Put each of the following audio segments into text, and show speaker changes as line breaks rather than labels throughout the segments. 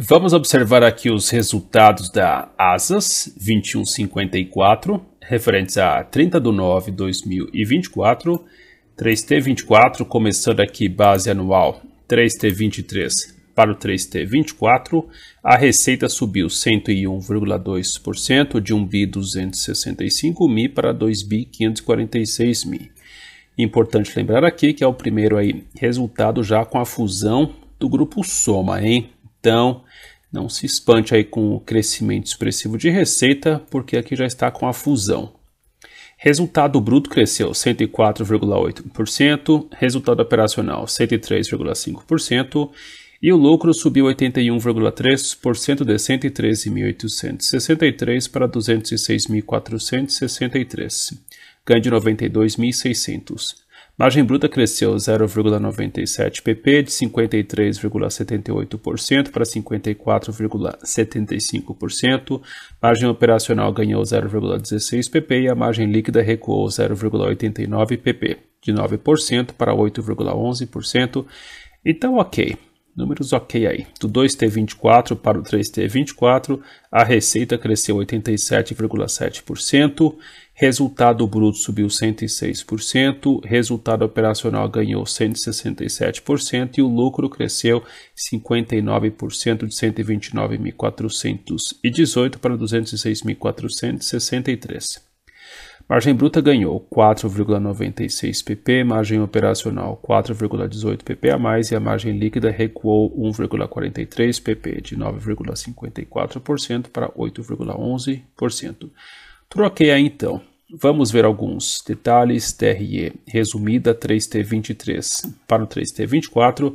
Vamos observar aqui os resultados da ASAS 2154, referentes a 30 de 9 de 2024, 3T24, começando aqui base anual 3T23 para o 3T24, a receita subiu 101,2% de 1 bi 265 mil para 2 bi 546 mil. Importante lembrar aqui que é o primeiro aí resultado já com a fusão do grupo Soma, hein? Então, não se espante aí com o crescimento expressivo de receita, porque aqui já está com a fusão. Resultado bruto cresceu 104,8%, resultado operacional 103,5% e o lucro subiu 81,3% de 113.863 para 206.463, ganho de 92.600. Margem bruta cresceu 0,97 pp de 53,78% para 54,75%. Margem operacional ganhou 0,16 pp e a margem líquida recuou 0,89 pp de 9% para 8,11%. Então, ok. Números ok aí. Do 2T24 para o 3T24, a receita cresceu 87,7%, resultado bruto subiu 106%, resultado operacional ganhou 167% e o lucro cresceu 59% de 129.418 para 206.463. Margem bruta ganhou 4,96 pp, margem operacional 4,18 pp a mais e a margem líquida recuou 1,43 pp, de 9,54% para 8,11%. Troquei-a então. Vamos ver alguns detalhes TRE resumida 3T23 para o 3T24.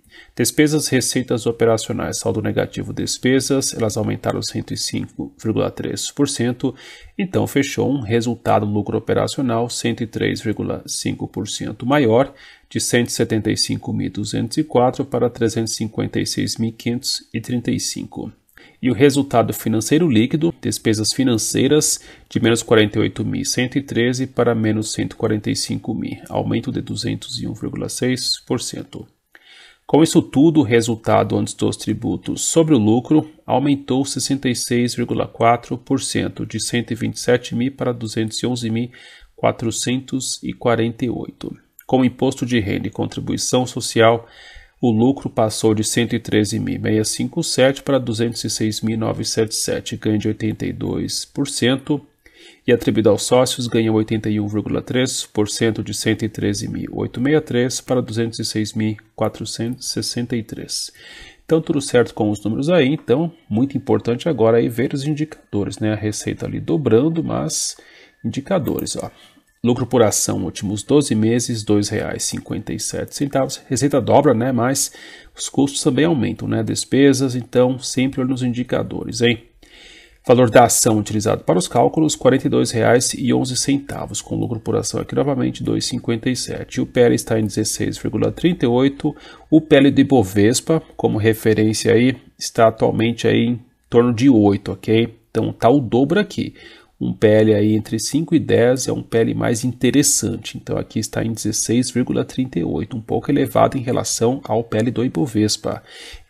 Despesas, receitas operacionais, saldo negativo, despesas, elas aumentaram 105,3%, então fechou um resultado lucro operacional 103,5% maior, de 175.204 para 356.535 e o resultado financeiro líquido, despesas financeiras, de menos 48.113 para menos 145.000, aumento de 201,6%. Com isso tudo, o resultado antes dos tributos sobre o lucro aumentou 66,4%, de 127 mil para 211.448. Com imposto de renda e contribuição social, o lucro passou de 113.657 para 206.977, ganho de 82% e atribuído aos sócios ganhou 81,3% de 113.863 para 206.463. Então, tudo certo com os números aí. Então, muito importante agora aí ver os indicadores, né? A receita ali dobrando, mas indicadores, ó. Lucro por ação, últimos 12 meses, R$ 2,57. Receita dobra, né? Mas os custos também aumentam, né? Despesas, então sempre olha nos indicadores, hein? Valor da ação utilizado para os cálculos, R$ 42,11, com lucro por ação aqui novamente 2,57. O PL está em 16,38. O PL do Ibovespa, como referência aí, está atualmente aí em torno de 8, ok? Então tá o dobro aqui um PL aí entre 5 e 10 é um PL mais interessante. Então aqui está em 16,38, um pouco elevado em relação ao PL do Ibovespa.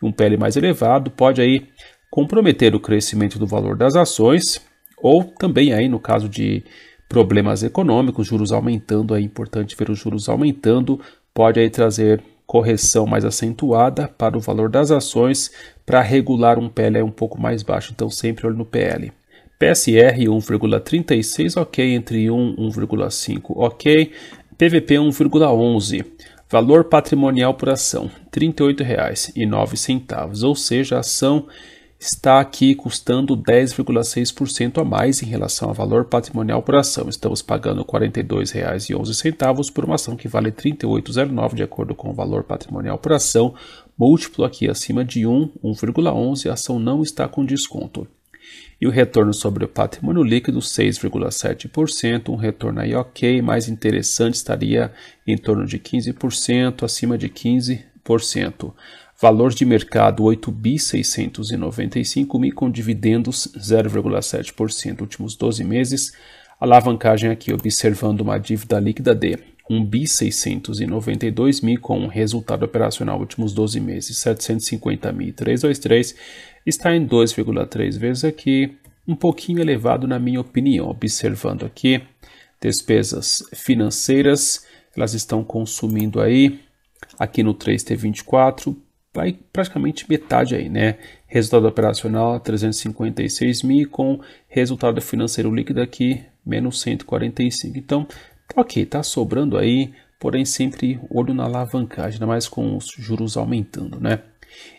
Um PL mais elevado pode aí comprometer o crescimento do valor das ações, ou também aí no caso de problemas econômicos, juros aumentando, é importante ver os juros aumentando, pode aí trazer correção mais acentuada para o valor das ações para regular um PL um pouco mais baixo, então sempre olho no PL. PSR 1,36 ok, entre 1 1,5 ok, PVP 1,11. Valor patrimonial por ação R$ 38,09, ou seja, a ação está aqui custando 10,6% a mais em relação ao valor patrimonial por ação. Estamos pagando R$ 42,11 por uma ação que vale R$ 38,09 de acordo com o valor patrimonial por ação, múltiplo aqui acima de 1, 1,11, a ação não está com desconto. E o retorno sobre o patrimônio líquido, 6,7%, um retorno aí ok, mais interessante, estaria em torno de 15%, acima de 15%. Valor de mercado 8,695 mil com dividendos 0,7% últimos 12 meses. Alavancagem aqui observando uma dívida líquida de 1,692 mil com um resultado operacional últimos 12 meses 750 mil 323 está em 2,3 vezes aqui, um pouquinho elevado na minha opinião, observando aqui despesas financeiras, elas estão consumindo aí aqui no 3T24 vai praticamente metade aí, né? Resultado operacional 356 mil com resultado financeiro líquido aqui menos 145. Então, tá ok, tá sobrando aí, porém sempre olho na alavancagem, ainda mais com os juros aumentando, né?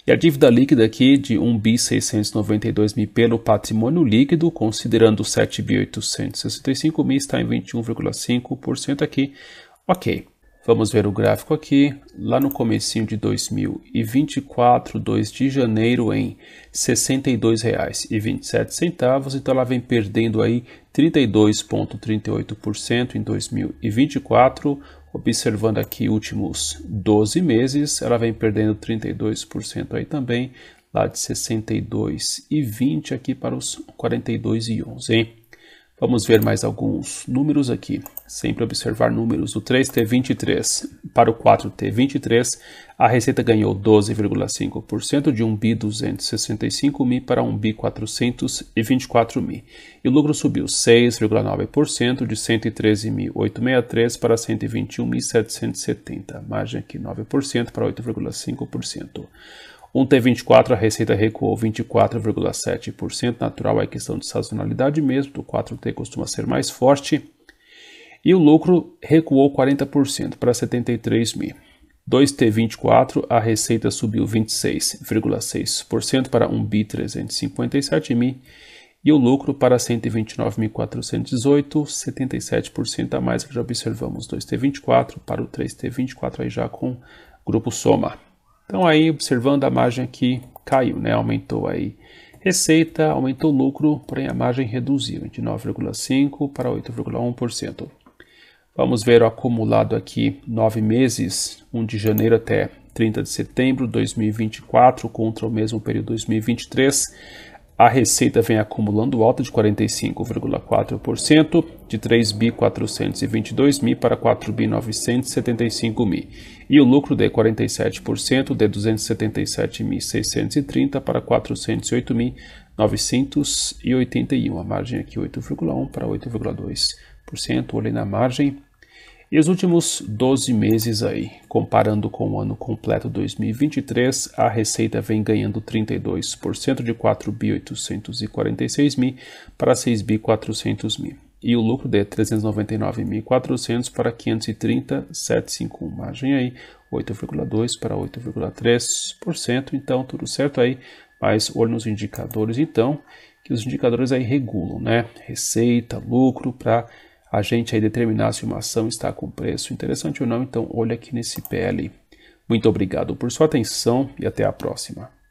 E a dívida líquida aqui de 1 692 mil pelo patrimônio líquido, considerando 7 865 mil, está em 21,5% aqui. Ok, Vamos ver o gráfico aqui. Lá no comecinho de 2024, 2 de janeiro, em R$ 62,27. Então ela vem perdendo aí 32,38% em 2024. Observando aqui últimos 12 meses, ela vem perdendo 32% aí também, lá de 62,20 aqui para os 42,11, hein? Vamos ver mais alguns números aqui. Sempre observar números. O 3T23 para o 4T23, a receita ganhou 12,5% de 1.265.000 para 1.424.000. E o lucro subiu 6,9% de 113.863 para 121.770, margem aqui 9% para 8,5%. 1 T24, a receita recuou 24,7%, natural é questão de sazonalidade mesmo, o 4T costuma ser mais forte. E o lucro recuou 40% para 73 mil. 2T24, a receita subiu 26,6% para 1 bi 357 mil e o lucro para 129.418, 77% a mais que já observamos 2T24 para o 3T24 aí já com grupo soma. Então aí, observando a margem aqui, caiu, né? Aumentou aí receita, aumentou lucro, porém a margem reduziu de 9,5 para 8,1%. Vamos ver o acumulado aqui, nove meses, 1 de janeiro até 30 de setembro de 2024 contra o mesmo período 2023 a receita vem acumulando alta de 45,4%, de 3 422 mil para 4 975 mil, e o lucro de 47%, de 277.630 para 408 mil 981, a margem aqui 8,1 para 8,2%, olhei na margem e os últimos 12 meses aí, comparando com o ano completo 2023, a receita vem ganhando 32% de 4.846.000 para 6.400.000. E o lucro de 399.400 para 530.751, margem aí 8,2 para 8,3%, então tudo certo aí, mas olho nos indicadores então, que os indicadores aí regulam, né? Receita, lucro para a gente aí determinar se uma ação está com preço interessante ou não, então olha aqui nesse PL. Muito obrigado por sua atenção e até a próxima.